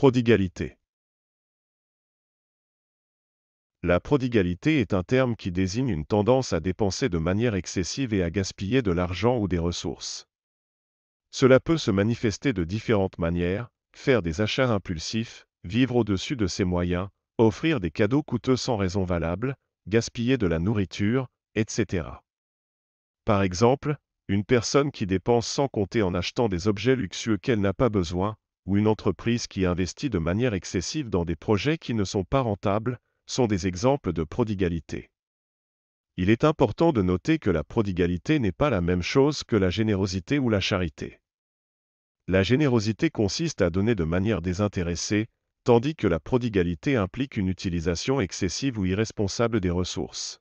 Prodigalité La prodigalité est un terme qui désigne une tendance à dépenser de manière excessive et à gaspiller de l'argent ou des ressources. Cela peut se manifester de différentes manières, faire des achats impulsifs, vivre au-dessus de ses moyens, offrir des cadeaux coûteux sans raison valable, gaspiller de la nourriture, etc. Par exemple, une personne qui dépense sans compter en achetant des objets luxueux qu'elle n'a pas besoin, ou une entreprise qui investit de manière excessive dans des projets qui ne sont pas rentables, sont des exemples de prodigalité. Il est important de noter que la prodigalité n'est pas la même chose que la générosité ou la charité. La générosité consiste à donner de manière désintéressée, tandis que la prodigalité implique une utilisation excessive ou irresponsable des ressources.